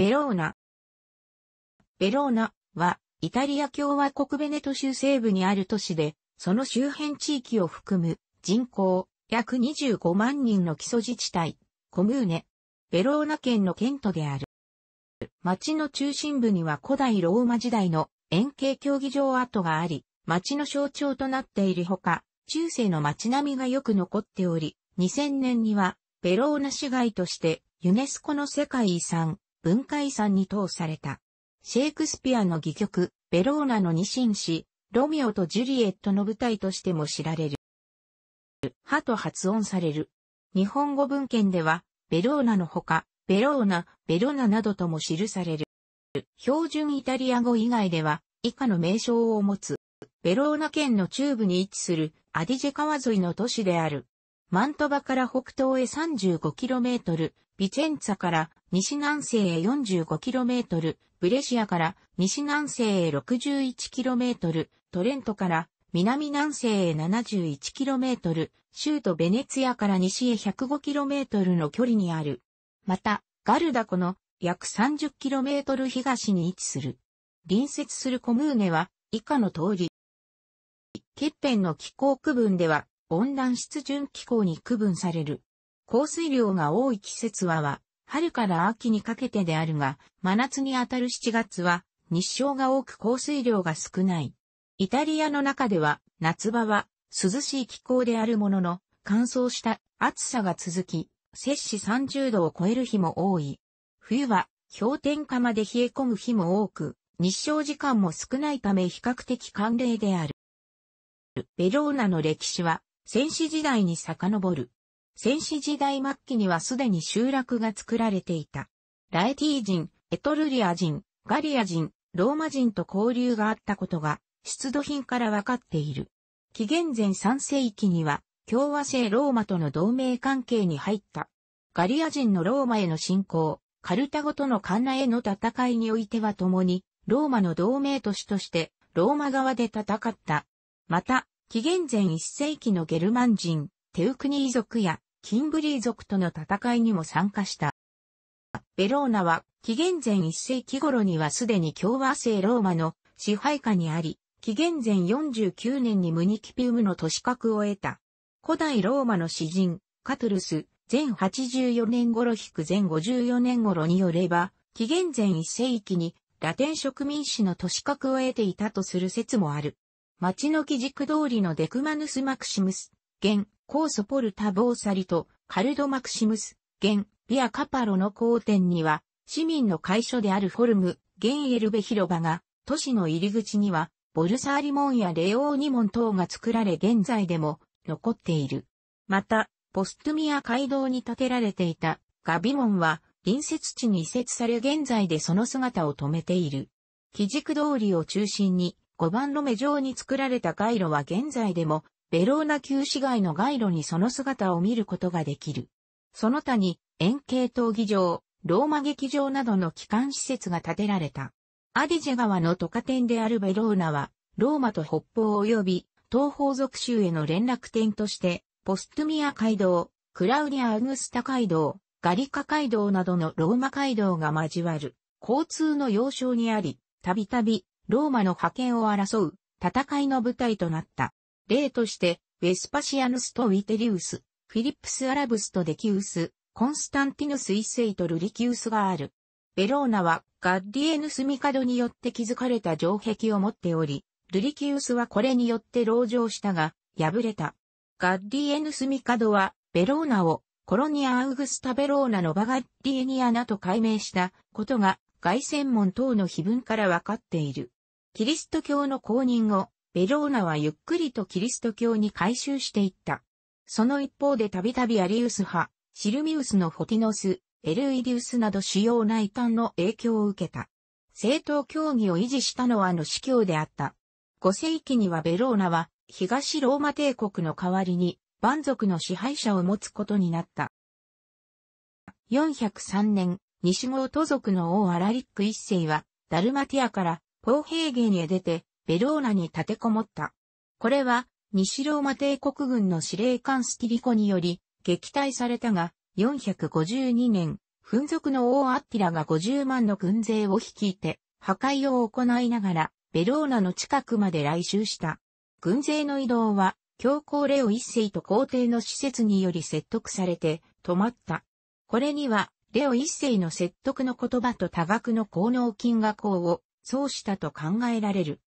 ベローナ。ベローナは、イタリア共和国ベネト州西部にある都市で、その周辺地域を含む人口約25万人の基礎自治体、コムーネ、ベローナ県の県都である。町の中心部には古代ローマ時代の円形競技場跡があり、町の象徴となっているほか、中世の町並みがよく残っており、2000年にはベローナ市街としてユネスコの世界遺産文化遺産に通された。シェイクスピアの戯曲、ベローナの二神子、ロミオとジュリエットの舞台としても知られる。歯と発音される。日本語文献では、ベローナのほか、ベローナ、ベロナなどとも記される。標準イタリア語以外では、以下の名称を持つ。ベローナ県の中部に位置するアディジェ川沿いの都市である。マントバから北東へ 35km、ビチェンツァから西南西へ 45km、ブレシアから西南西へ 61km、トレントから南南西へ 71km、州都ベネツィアから西へ 105km の距離にある。また、ガルダコの約 30km 東に位置する。隣接するコムーネは以下の通り。欠片の気候区分では温暖湿潤気候に区分される。降水量が多い季節はは、春から秋にかけてであるが、真夏にあたる7月は、日照が多く降水量が少ない。イタリアの中では、夏場は、涼しい気候であるものの、乾燥した暑さが続き、摂氏30度を超える日も多い。冬は、氷点下まで冷え込む日も多く、日照時間も少ないため比較的寒冷である。ベローナの歴史は、戦死時代に遡る。戦死時代末期にはすでに集落が作られていた。ラエティ人、エトルリア人、ガリア人、ローマ人と交流があったことが、出土品からわかっている。紀元前3世紀には、共和制ローマとの同盟関係に入った。ガリア人のローマへの侵攻、カルタゴとのカンナへの戦いにおいては共に、ローマの同盟都市として、ローマ側で戦った。また、紀元前1世紀のゲルマン人、テウクニー族やキンブリー族との戦いにも参加した。ベローナは紀元前1世紀頃にはすでに共和制ローマの支配下にあり、紀元前49年にムニキピウムの都市格を得た。古代ローマの詩人、カトゥルス、前84年頃引く前54年頃によれば、紀元前1世紀にラテン植民地の都市格を得ていたとする説もある。町の基軸通りのデクマヌス・マクシムス、現、コーソポルタ・ボーサリとカルド・マクシムス、現、ビア・カパロの交点には、市民の会所であるフォルム、現エルベ広場が、都市の入り口には、ボルサーリ門やレオーニ門等が作られ現在でも残っている。また、ポストミア街道に建てられていたガビ門は隣接地に移設され現在でその姿を止めている。基軸通りを中心に5番路目上に作られた街路は現在でもベローナ旧市街の街路にその姿を見ることができる。その他に、円形闘技場、ローマ劇場などの機関施設が建てられた。アディジェ川の都下点であるベローナは、ローマと北方及び東方属州への連絡点として、ポストゥミア街道、クラウディア・アグスタ街道、ガリカ街道などのローマ街道が交わる、交通の要衝にあり、たびたび、ローマの覇権を争う、戦いの舞台となった。例として、ウェスパシアヌスとウィテリウス、フィリップス・アラブスとデキウス、コンスタンティヌス一世とルリキウスがある。ベローナはガッディエヌスミカドによって築かれた城壁を持っており、ルリキウスはこれによって牢城したが、破れた。ガッディエヌスミカドは、ベローナをコロニア・アウグスタ・ベローナのバガッディエニアナと改名したことが、凱旋門等の碑文からわかっている。キリスト教の公認をベローナはゆっくりとキリスト教に改宗していった。その一方でたびたびアリウス派、シルミウスのフォティノス、エルイディウスなど主要内端の影響を受けた。政党協議を維持したのはあの司教であった。5世紀にはベローナは東ローマ帝国の代わりに蛮族の支配者を持つことになった。403年、西郷都族の王アラリック一世はダルマティアからポーヘーゲンへ出てベローナに立てこもった。これは、西ローマ帝国軍の司令官スキリコにより、撃退されたが、452年、紛族の王アッティラが50万の軍勢を率いて、破壊を行いながら、ベローナの近くまで来襲した。軍勢の移動は、教皇レオ一世と皇帝の施設により説得されて、止まった。これには、レオ一世の説得の言葉と多額の功能金がを、そうしたと考えられる。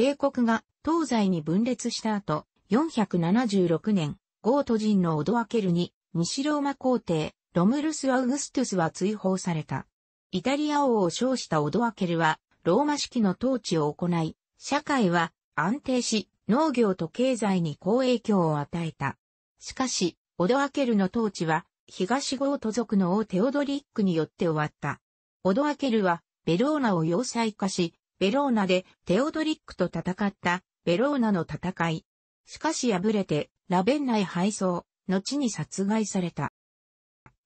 帝国が東西に分裂した後、476年、ゴート人のオドアケルに、西ローマ皇帝、ロムルス・アウグストゥスは追放された。イタリア王を称したオドアケルは、ローマ式の統治を行い、社会は安定し、農業と経済に好影響を与えた。しかし、オドアケルの統治は、東ゴート族の王テオドリックによって終わった。オドアケルは、ベローナを要塞化し、ベローナでテオドリックと戦ったベローナの戦い。しかし敗れてラベンナへ敗走、後に殺害された。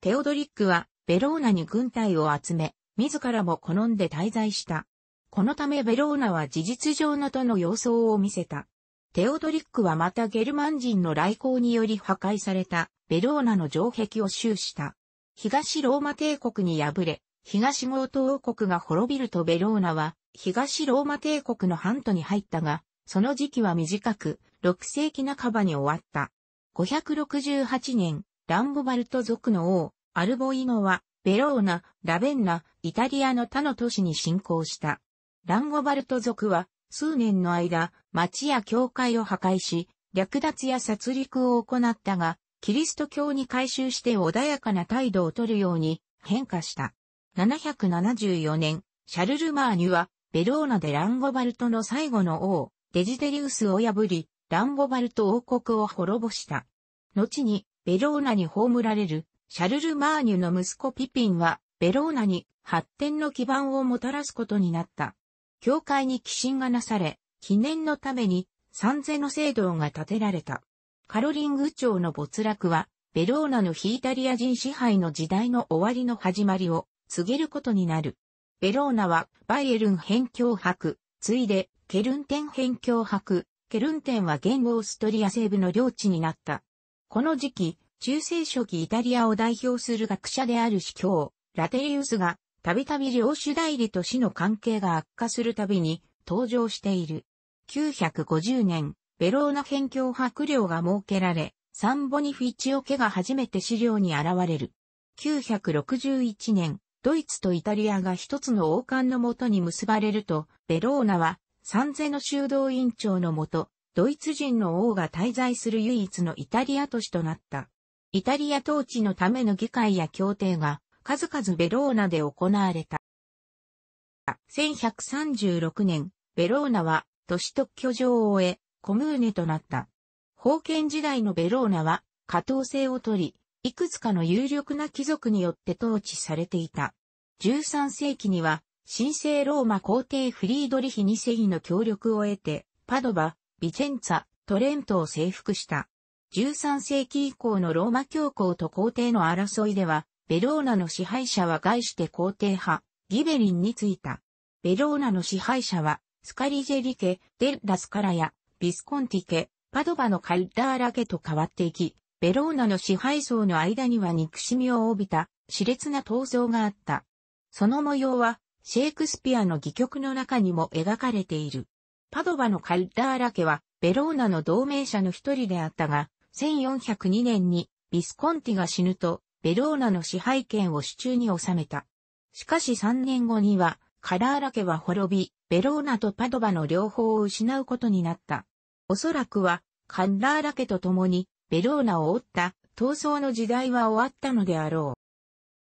テオドリックはベローナに軍隊を集め、自らも好んで滞在した。このためベローナは事実上のとの様相を見せた。テオドリックはまたゲルマン人の来航により破壊されたベローナの城壁を修した。東ローマ帝国に敗れ、東モート王国が滅びるとベローナは東ローマ帝国の半島に入ったが、その時期は短く、6世紀半ばに終わった。568年、ランボバルト族の王、アルボイノは、ベローナ、ラベンナ、イタリアの他の都市に侵攻した。ランゴバルト族は、数年の間、町や教会を破壊し、略奪や殺戮を行ったが、キリスト教に改宗して穏やかな態度を取るように変化した。774年、シャルルマーニュはベローナでランゴバルトの最後の王、デジデリウスを破り、ランゴバルト王国を滅ぼした。後に、ベローナに葬られる、シャルル・マーニュの息子ピピンは、ベローナに発展の基盤をもたらすことになった。教会に寄進がなされ、記念のために、三世の聖堂が建てられた。カロリング朝の没落は、ベローナの非イタリア人支配の時代の終わりの始まりを告げることになる。ベローナはバイエルン辺境博、ついでケルンテン辺境博、ケルンテンは現オーストリア西部の領地になった。この時期、中世初期イタリアを代表する学者である司教、ラテリウスが、たびたび領主代理と市の関係が悪化するたびに登場している。950年、ベローナ辺境博領が設けられ、サンボニフィチオケが初めて資料に現れる。961年、ドイツとイタリアが一つの王冠のもとに結ばれると、ベローナは、サンゼの修道院長のもと、ドイツ人の王が滞在する唯一のイタリア都市となった。イタリア統治のための議会や協定が、数々ベローナで行われた。1136年、ベローナは都市特許状を終え、コムーネとなった。封建時代のベローナは、下等性を取り、いくつかの有力な貴族によって統治されていた。13世紀には、神聖ローマ皇帝フリードリヒ2世の協力を得て、パドバ、ビチェンツァ、トレントを征服した。13世紀以降のローマ教皇と皇帝の争いでは、ベローナの支配者は外して皇帝派、ギベリンについた。ベローナの支配者は、スカリジェリ家、デッラスカラや、ビスコンティ家、パドバのカルダーラ家と変わっていき、ベローナの支配層の間には憎しみを帯びた熾烈な闘争があった。その模様はシェイクスピアの戯曲の中にも描かれている。パドバのカルダーラ家はベローナの同盟者の一人であったが、1402年にビスコンティが死ぬとベローナの支配権を手中に収めた。しかし3年後にはカラーラ家は滅び、ベローナとパドバの両方を失うことになった。おそらくはカルラーラ家と共にベローナを追った闘争の時代は終わったのであろ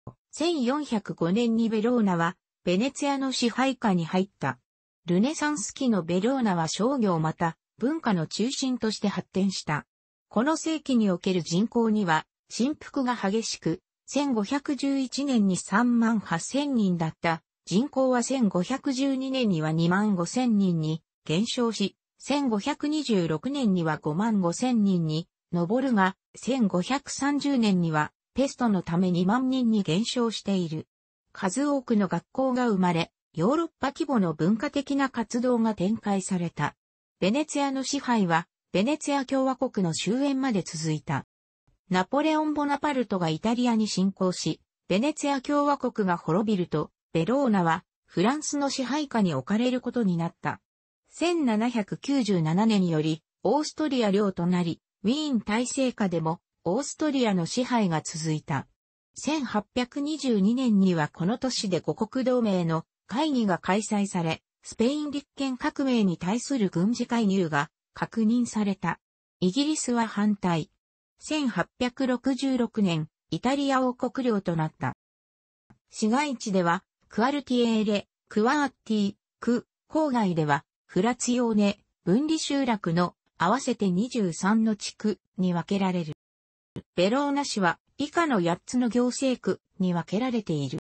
う。1405年にベローナはベネツィアの支配下に入った。ルネサンス期のベローナは商業また文化の中心として発展した。この世紀における人口には振幅が激しく、1511年に3万8000人だった人口は1512年には2万5000人に減少し、1526年には5万5000人に上るが、1530年には、ペストのため2万人に減少している。数多くの学校が生まれ、ヨーロッパ規模の文化的な活動が展開された。ベネツィアの支配は、ベネツィア共和国の終焉まで続いた。ナポレオン・ボナパルトがイタリアに侵攻し、ベネツィア共和国が滅びると、ベローナはフランスの支配下に置かれることになった。1797年により、オーストリア領となり、ウィーン体制下でもオーストリアの支配が続いた。1822年にはこの都市で五国同盟の会議が開催され、スペイン立憲革命に対する軍事介入が確認された。イギリスは反対。1866年、イタリア王国領となった。市街地では、クアルティエーレ、クワーティー、ク、郊外では、フラツヨーネ、分離集落の合わせて23の地区に分けられる。ベローナ市は以下の8つの行政区に分けられている。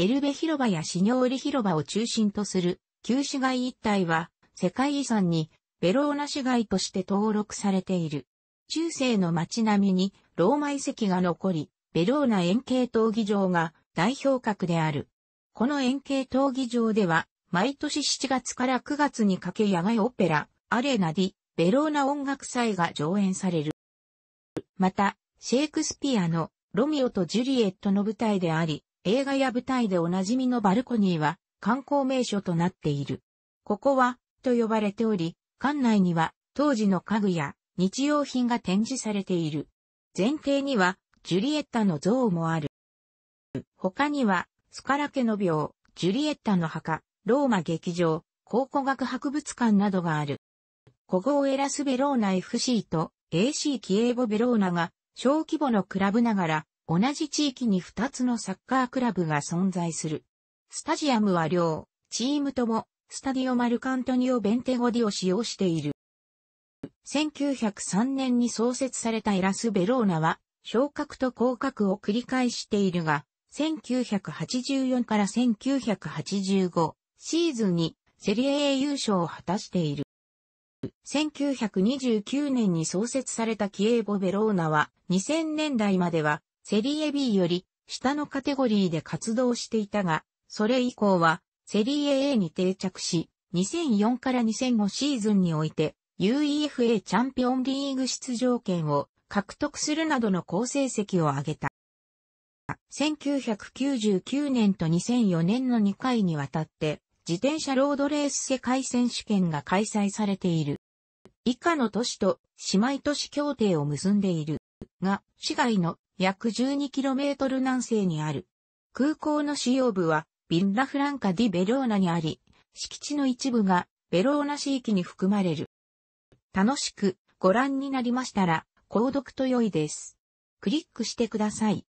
エルベ広場やシニョーリ広場を中心とする旧市街一帯は世界遺産にベローナ市街として登録されている。中世の街並みにローマ遺跡が残り、ベローナ円形闘技場が代表格である。この円形闘技場では毎年7月から9月にかけ野外オペラ、アレナディ、ベローナ音楽祭が上演される。また、シェイクスピアのロミオとジュリエットの舞台であり、映画や舞台でおなじみのバルコニーは観光名所となっている。ここは、と呼ばれており、館内には当時の家具や日用品が展示されている。前提には、ジュリエッタの像もある。他には、スカラケの廟、ジュリエッタの墓、ローマ劇場、考古学博物館などがある。古豪エラスベローナ FC と AC キエーボベローナが小規模のクラブながら同じ地域に2つのサッカークラブが存在する。スタジアムは両、チームともスタディオ・マルカントニオ・ベンテゴディを使用している。1903年に創設されたエラス・ベローナは、昇格と降格を繰り返しているが、1984から1985シーズンにセリエ A 優勝を果たしている。1929年に創設されたキエーボ・ベローナは、2000年代までは、セリエ B より下のカテゴリーで活動していたが、それ以降は、セリエ A に定着し、2004から2005シーズンにおいて、UEFA チャンピオンリーグ出場権を獲得するなどの好成績を挙げた。1999年と2004年の2回にわたって、自転車ロードレース世界選手権が開催されている。以下の都市と姉妹都市協定を結んでいる。が、市街の約 12km 南西にある。空港の主要部は、ビンラフランカ・ディ・ベローナにあり、敷地の一部が、ベローナ市域に含まれる。楽しくご覧になりましたら、購読と良いです。クリックしてください。